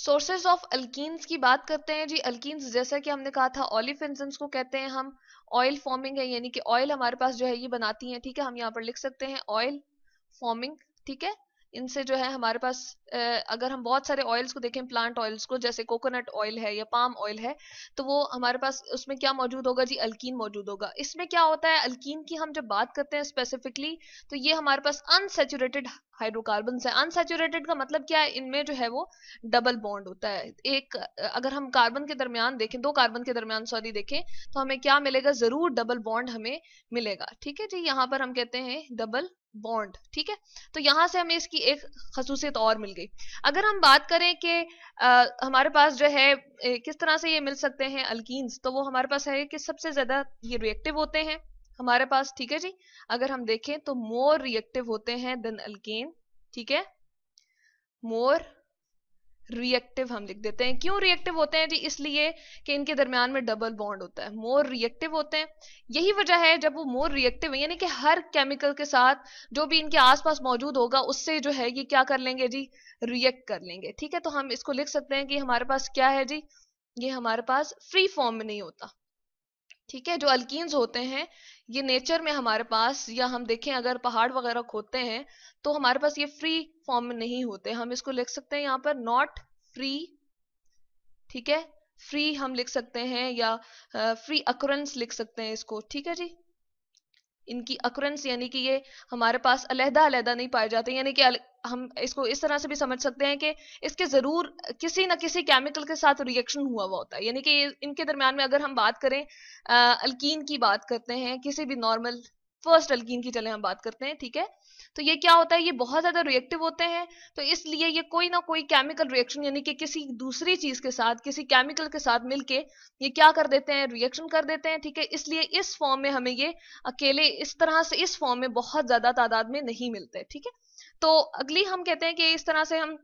sources of alkynes की बात करते हैं जी अल्किन्स जैसा कि हमने कहा था ऑलिफेंसम्स को कहते हैं हम ऑयल फॉर्मिंग है यानी कि ऑयल हमारे पास जो है ये बनाती है ठीक है हम यहाँ पर लिख सकते हैं ऑयल फॉर्मिंग ठीक है इनसे जो है हमारे पास अगर हम बहुत सारे ऑयल्स को देखें प्लांट ऑयल्स को जैसे कोकोनट ऑयल है या पाम ऑयल है तो वो हमारे पास उसमें क्या मौजूद होगा जी अल्कीन मौजूद होगा इसमें क्या होता है अल्कीन की हम जब बात करते हैं स्पेसिफिकली तो ये हमारे पास अनसेचुरेटेड हाइड्रोकार्बन है अनसेचुरेटेड का मतलब क्या है इनमें जो है वो डबल बॉन्ड होता है एक अगर हम कार्बन के दरमियान देखें दो कार्बन के दरमियान सॉरी देखें तो हमें क्या मिलेगा जरूर डबल बॉन्ड हमें मिलेगा ठीक है जी यहाँ पर हम कहते हैं डबल बॉन्ड ठीक है तो यहाँ से हमें इसकी एक खसूसियत और मिल गई अगर हम बात करें कि हमारे पास जो है ए, किस तरह से ये मिल सकते हैं अल्किस तो वो हमारे पास है कि सबसे ज़्यादा ये रिएक्टिव होते हैं हमारे पास ठीक है जी अगर हम देखें तो मोर रिएक्टिव होते हैं देन अल्केन ठीक है मोर रिएक्टिव हम लिख देते हैं क्यों रिएक्टिव होते हैं जी इसलिए कि इनके दरमियान में डबल बॉन्ड होता है मोर रिएक्टिव होते हैं यही वजह है जब वो मोर रिएक्टिव है यानी कि हर केमिकल के साथ जो भी इनके आसपास मौजूद होगा उससे जो है ये क्या कर लेंगे जी रिएक्ट कर लेंगे ठीक है तो हम इसको लिख सकते हैं कि हमारे पास क्या है जी ये हमारे पास फ्री फॉर्म में नहीं होता ठीक है जो अल्किन्स होते हैं ये नेचर में हमारे पास या हम देखें अगर पहाड़ वगैरह खोदते हैं तो हमारे पास ये फ्री फॉर्म में नहीं होते हम इसको लिख सकते हैं यहाँ पर नॉट फ्री ठीक है फ्री हम लिख सकते हैं या फ्री अक्रेंस लिख सकते हैं इसको ठीक है जी इनकी अक्रेंस यानी कि ये हमारे पास अलहदा अलहदा नहीं पाए जाते यानी कि हम इसको इस तरह से भी समझ सकते हैं कि इसके ज़रूर किसी न किसी केमिकल के साथ रिएक्शन हुआ हुआ होता है यानी कि इनके दरम्यान में अगर हम बात करें अल्कीन की बात करते हैं किसी भी नॉर्मल फर्स्ट अल्कीन की चले हम बात करते हैं ठीक है तो ये क्या होता है ये बहुत ज्यादा रिएक्टिव होते हैं तो इसलिए ये कोई ना कोई केमिकल रिएक्शन यानी कि किसी दूसरी चीज के साथ किसी केमिकल के साथ मिलके ये क्या कर देते हैं रिएक्शन कर देते हैं ठीक है इसलिए इस फॉर्म में हमें ये अकेले इस तरह से इस फॉर्म में बहुत ज्यादा तादाद में नहीं मिलते ठीक है तो अगली हम कहते हैं कि इस तरह से हम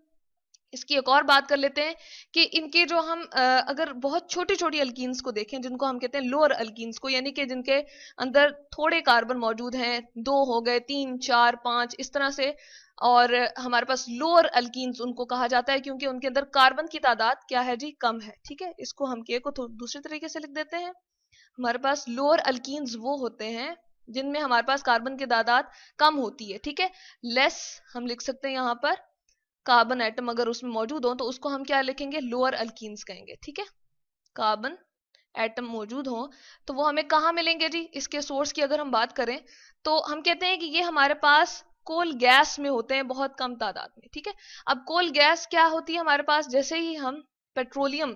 इसकी एक और बात कर लेते हैं कि इनके जो हम अगर बहुत छोटी छोटी अल्कीन्स को देखें जिनको हम कहते हैं लोअर अल्कीन्स को यानी कि जिनके अंदर थोड़े कार्बन मौजूद हैं दो हो गए तीन चार पांच इस तरह से और हमारे पास लोअर अल्कीन्स उनको कहा जाता है क्योंकि उनके अंदर कार्बन की तादाद क्या है जी कम है ठीक है इसको हम के को दूसरे तरीके से लिख देते हैं हमारे पास लोअर अल्कीन्स वो होते हैं जिनमें हमारे पास कार्बन की तादाद कम होती है ठीक है लेस हम लिख सकते हैं यहाँ पर कार्बन एटम अगर उसमें मौजूद हो तो उसको हम क्या लिखेंगे लोअर अल्किन्स कहेंगे ठीक है कार्बन एटम मौजूद हो तो वो हमें कहा मिलेंगे जी इसके सोर्स की अगर हम बात करें तो हम कहते हैं कि ये हमारे पास कोल गैस में होते हैं बहुत कम तादाद में ठीक है अब कोल गैस क्या होती है हमारे पास जैसे ही हम पेट्रोलियम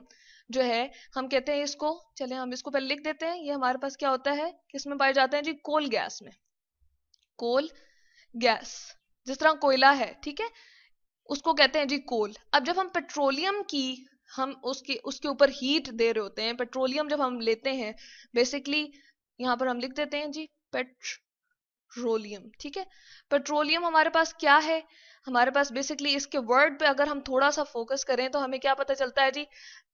जो है हम कहते हैं इसको चले हम इसको पहले लिख देते हैं ये हमारे पास क्या होता है किसमें पाए जाते हैं जी कोल गैस में कोल गैस जिस तरह कोयला है ठीक है उसको कहते हैं जी कोल अब जब हम पेट्रोलियम की हम उसके उसके ऊपर हीट दे रहे होते हैं पेट्रोलियम जब हम लेते हैं बेसिकली यहाँ पर हम लिख देते हैं जी पेट्रोलियम ठीक है पेट्रोलियम हमारे पास क्या है हमारे पास बेसिकली इसके वर्ड पे अगर हम थोड़ा सा फोकस करें तो हमें क्या पता चलता है जी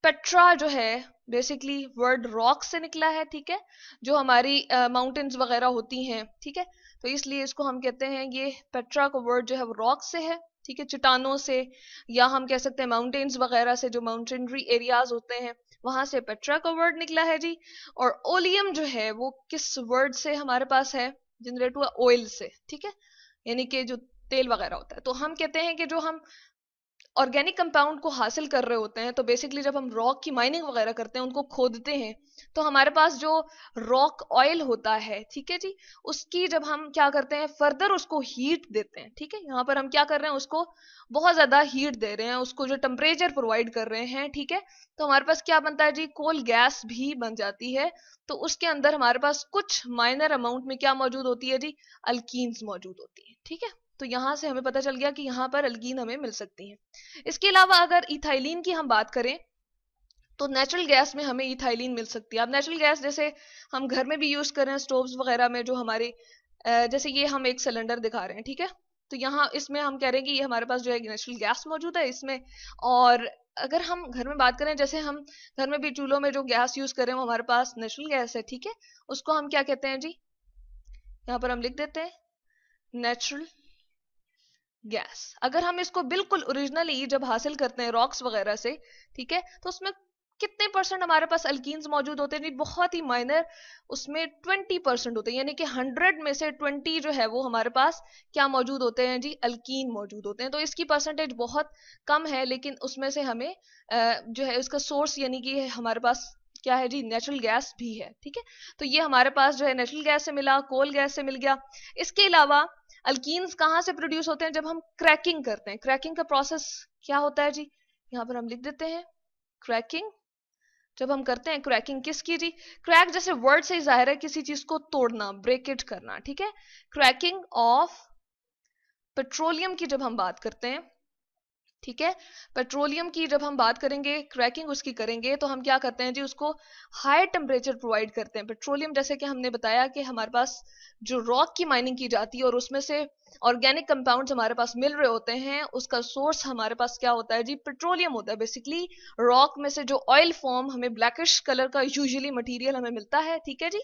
पेट्रा जो है बेसिकली वर्ड रॉक से निकला है ठीक है जो हमारी माउंटेन्स uh, वगैरह होती हैं ठीक है तो इसलिए इसको हम कहते हैं ये पेट्रा का वर्ड जो है वो रॉक से है ठीक है चट्टानों से या हम कह सकते हैं माउंटेन्स वगैरह से जो माउंटेनरी एरियाज होते हैं वहां से पेट्रा का वर्ड निकला है जी और ओलियम जो है वो किस वर्ड से हमारे पास है जनरेट हुआ ऑयल से ठीक है यानी कि जो तेल वगैरह होता है तो हम कहते हैं कि जो हम ऑर्गेनिक कंपाउंड को हासिल कर रहे होते हैं तो बेसिकली जब हम रॉक की माइनिंग वगैरह करते हैं उनको खोदते हैं तो हमारे पास जो रॉक ऑयल होता है ठीक है जी उसकी जब हम क्या करते हैं फर्दर उसको हीट देते हैं ठीक है यहाँ पर हम क्या कर रहे हैं उसको बहुत ज्यादा हीट दे रहे हैं उसको जो टेम्परेचर प्रोवाइड कर रहे हैं ठीक है तो हमारे पास क्या बनता है जी कोल गैस भी बन जाती है तो उसके अंदर हमारे पास कुछ माइनर अमाउंट में क्या मौजूद होती है जी अल्कीन्स मौजूद होती है ठीक है तो यहाँ से हमें पता चल गया कि यहाँ पर अलगीन हमें मिल सकती है इसके अलावा अगर इथाइलिन की हम बात करें तो नेचुरल गैस में हमें इथाइलिन मिल सकती है अब नेचुरल गैस जैसे हम घर में भी यूज़ कर रहे हैं स्टोव वगैरह में जो हमारे जैसे ये हम एक सिलेंडर दिखा रहे हैं ठीक है तो यहाँ इसमें हम कह रहे हैं कि ये हमारे पास जो है नेचुरल गैस मौजूद है इसमें और अगर हम घर में बात करें जैसे हम घर में भी चूल्हों में जो गैस यूज़ कर रहे हैं वो हमारे पास नेचुरल गैस है ठीक है उसको हम क्या कहते हैं जी यहाँ पर हम लिख देते हैं नेचुरल गैस अगर हम इसको बिल्कुल ओरिजिनली जब हासिल करते हैं रॉक्स वगैरह से ठीक है तो उसमें कितने परसेंट हमारे पास अल्कीन्स मौजूद होते हैं बहुत ही माइनर उसमें ट्वेंटी परसेंट होते हैं यानी कि हंड्रेड में से ट्वेंटी जो है वो हमारे पास क्या मौजूद होते हैं जी अल्किन मौजूद होते हैं तो इसकी परसेंटेज बहुत कम है लेकिन उसमें से हमें जो है उसका सोर्स यानी कि हमारे पास क्या है जी नेचुरल गैस भी है ठीक है तो ये हमारे पास जो है नेचुरल गैस से मिला कोल गैस से मिल गया इसके अलावा अल्कीन्स कहाँ से प्रोड्यूस होते हैं जब हम क्रैकिंग करते हैं क्रैकिंग का प्रोसेस क्या होता है जी यहाँ पर हम लिख देते हैं क्रैकिंग जब हम करते हैं क्रैकिंग किसकी जी क्रैक जैसे वर्ड से ही जाहिर है किसी चीज को तोड़ना ब्रेक इट करना ठीक है क्रैकिंग ऑफ पेट्रोलियम की जब हम बात करते हैं ठीक है पेट्रोलियम की जब हम बात करेंगे क्रैकिंग उसकी करेंगे तो हम क्या करते हैं जी उसको हाई टेम्परेचर प्रोवाइड करते हैं पेट्रोलियम जैसे कि हमने बताया कि हमारे पास जो रॉक की माइनिंग की जाती है और उसमें से ऑर्गेनिक कंपाउंड हमारे पास मिल रहे होते हैं उसका सोर्स हमारे पास क्या होता है जी पेट्रोलियम होता है बेसिकली रॉक में से जो ऑयल फॉर्म हमें ब्लैकिश कलर का यूजुअली मटेरियल हमें मिलता है ठीक है जी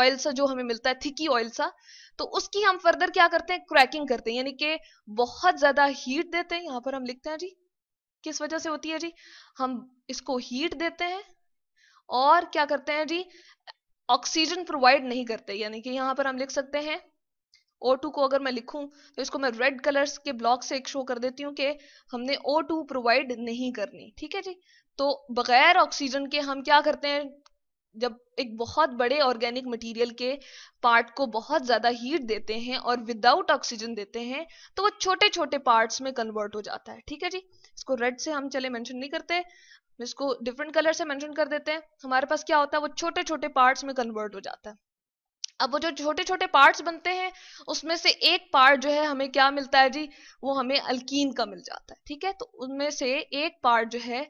ऑयल सा जो हमें मिलता है थिकी ऑयल सा तो उसकी हम फर्दर क्या करते हैं क्रैकिंग करते हैं यानी कि बहुत ज्यादा हीट देते हैं यहाँ पर हम लिखते हैं जी किस वजह से होती है जी हम इसको हीट देते हैं और क्या करते हैं जी ऑक्सीजन प्रोवाइड नहीं करते यानी कि यहाँ पर हम लिख सकते हैं O2 को अगर मैं लिखूं तो इसको मैं रेड कलर्स के ब्लॉक से एक शो कर देती हूँ कि हमने O2 प्रोवाइड नहीं करनी ठीक है जी तो बगैर ऑक्सीजन के हम क्या करते हैं जब एक बहुत बड़े ऑर्गेनिक मटेरियल के पार्ट को बहुत ज्यादा हीट देते हैं और विदाउट ऑक्सीजन देते हैं तो वो छोटे छोटे पार्ट्स में कन्वर्ट हो जाता है ठीक है जी इसको रेड से हम चले मेंशन नहीं करते इसको डिफरेंट कलर से मेंशन कर देते हैं हमारे पास क्या होता है वो छोटे छोटे पार्ट्स में कन्वर्ट हो जाता है अब वो जो छोटे छोटे पार्ट्स बनते हैं उसमें से एक पार्ट जो है हमें क्या मिलता है जी वो हमें अल्कीन का मिल जाता है ठीक है तो उनमें से एक पार्ट जो है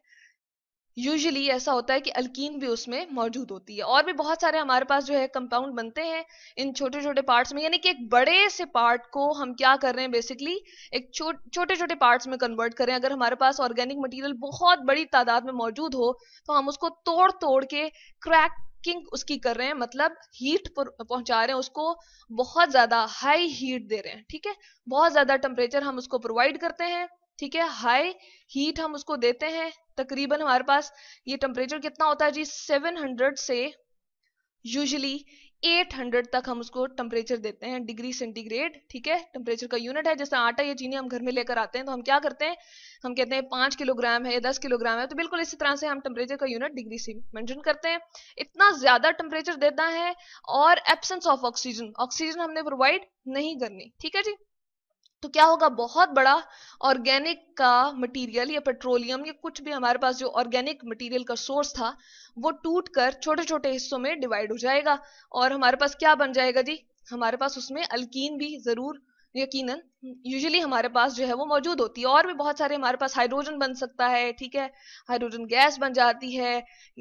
यूजुअली ऐसा होता है कि अल्कीन भी उसमें मौजूद होती है और भी बहुत सारे हमारे पास जो है कंपाउंड बनते हैं इन छोटे छोटे पार्ट्स में यानी कि एक बड़े से पार्ट को हम क्या कर रहे हैं बेसिकली एक छोटे छोटे छोटे पार्ट्स में कन्वर्ट करें अगर हमारे पास ऑर्गेनिक मटेरियल बहुत बड़ी तादाद में मौजूद हो तो हम उसको तोड़ तोड़ के क्रैक कुकिंग उसकी कर रहे हैं मतलब हीट पहुंचा रहे हैं उसको बहुत ज्यादा हाई हीट दे रहे हैं ठीक है बहुत ज्यादा टेम्परेचर हम उसको प्रोवाइड करते हैं ठीक है हाई हीट हम उसको देते हैं तकरीबन हमारे पास ये टेम्परेचर कितना होता है जी 700 से यूजली 800 तक हम उसको टेम्परेचर देते हैं डिग्री सेंटीग्रेड ठीक है टेम्परेचर का यूनिट है जैसे आटा या चीनी हम घर में लेकर आते हैं तो हम क्या करते हैं हम कहते हैं पांच किलोग्राम है या दस किलोग्राम है तो बिल्कुल इसी तरह से हम टेम्परेचर का यूनिट डिग्री से मेंशन करते हैं इतना ज्यादा टेम्परेचर देता है और एबसेंस ऑफ ऑक्सीजन ऑक्सीजन हमने प्रोवाइड नहीं करनी ठीक है जी तो क्या होगा बहुत बड़ा ऑर्गेनिक का मटेरियल या पेट्रोलियम या कुछ भी हमारे पास जो ऑर्गेनिक मटेरियल का सोर्स था वो टूट कर छोटे छोटे हिस्सों में डिवाइड हो जाएगा और हमारे पास क्या बन जाएगा जी हमारे पास उसमें अल्कीन भी जरूर यकीनन यूजुअली हमारे पास जो है वो मौजूद होती है और भी बहुत सारे हमारे पास हाइड्रोजन बन सकता है ठीक है हाइड्रोजन गैस बन जाती है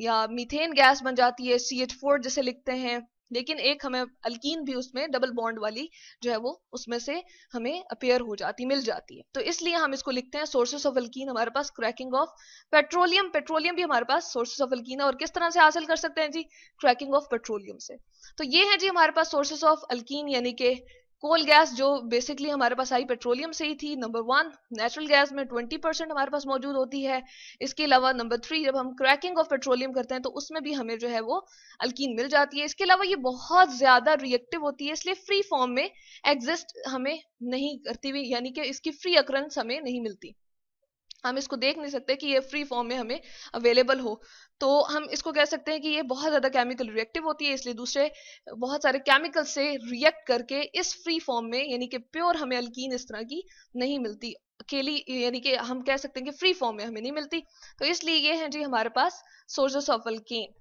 या मीथेन गैस बन जाती है सी एच फोर जैसे लिखते हैं लेकिन एक हमें अल्कीन भी उसमें डबल बॉन्ड वाली जो है वो उसमें से हमें अपेयर हो जाती मिल जाती है तो इसलिए हम इसको लिखते हैं सोर्सेस ऑफ अल्कीन हमारे पास क्रैकिंग ऑफ पेट्रोलियम पेट्रोलियम भी हमारे पास सोर्सेस ऑफ अल्कीन है और किस तरह से हासिल कर सकते हैं जी क्रैकिंग ऑफ पेट्रोलियम से तो ये है जी हमारे पास सोर्सेस ऑफ अल्कीन यानी कि कोल गैस जो बेसिकली हमारे पास आई पेट्रोलियम से ही थी नंबर वन नेचुरल गैस में ट्वेंटी परसेंट हमारे पास मौजूद होती है इसके अलावा नंबर थ्री जब हम क्रैकिंग ऑफ पेट्रोलियम करते हैं तो उसमें भी हमें जो है वो अल्कीन मिल जाती है इसके अलावा ये बहुत ज्यादा रिएक्टिव होती है इसलिए फ्री फॉर्म में एग्जिस्ट हमें नहीं करती हुई यानी कि इसकी फ्री अक्रंस हमें नहीं मिलती हम इसको देख नहीं सकते कि ये फ्री फॉर्म में हमें अवेलेबल हो तो हम इसको कह सकते हैं कि ये बहुत ज़्यादा केमिकल रिएक्टिव होती है इसलिए दूसरे बहुत सारे केमिकल से रिएक्ट करके इस फ्री फॉर्म में यानी कि प्योर हमें अल्कीन इस तरह की नहीं मिलती अकेली यानी कि हम कह सकते हैं कि फ्री फॉर्म में हमें नहीं मिलती तो इसलिए ये है जी हमारे पास सोर्सेस ऑफ अल्कीन